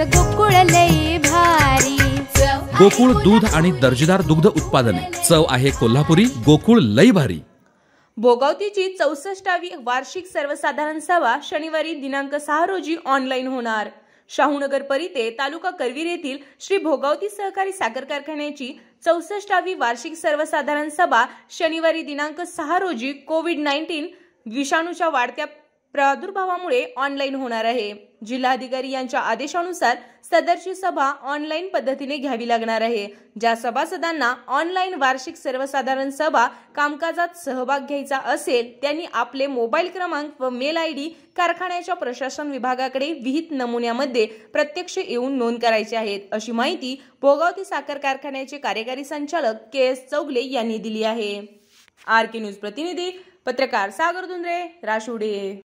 गोकुळ लई भारी गोकुळ दूध आणि दर्जेदार दुग्ध उत्पादने चव आहे कोल्हापुरी गोकुळ लई भारी भोगावतीची चौसष्टावी वार्षिक सर्वसाधारण सभा शनिवारी दिनांक सहा रोजी ऑनलाईन होणार शाहूनगर परिते तालुका करवीर येथील श्री भोगावती सहकारी साखर कारखान्याची चौसष्टावी वार्षिक सर्वसाधारण सभा शनिवारी दिनांक सहा रोजी कोविड नाईन्टीन विषाणूच्या वाढत्या प्रादुर्भावामुळे ऑनलाईन होणार आहे जिल्हाधिकारी यांच्या आदेशानुसार सदरची सभा ऑनलाईन पद्धतीने घ्यावी लागणार आहे ज्या सभासदांना ऑनलाईन वार्षिक सर्वसाधारण सभा कामकाजात सहभाग घ्यायचा असेल त्यांनी आपले मोबाईल क्रमांक व मेल आय डी कारखान्याच्या प्रशासन विभागाकडे विहित नमुन्यामध्ये प्रत्यक्ष येऊन नोंद करायची आहेत अशी माहिती भोगावती साखर कारखान्याचे कार्यकारी संचालक के एस चौगले यांनी दिली आहे आर के न्यूज प्रतिनिधी पत्रकार सागर धुंद्रे राशुडे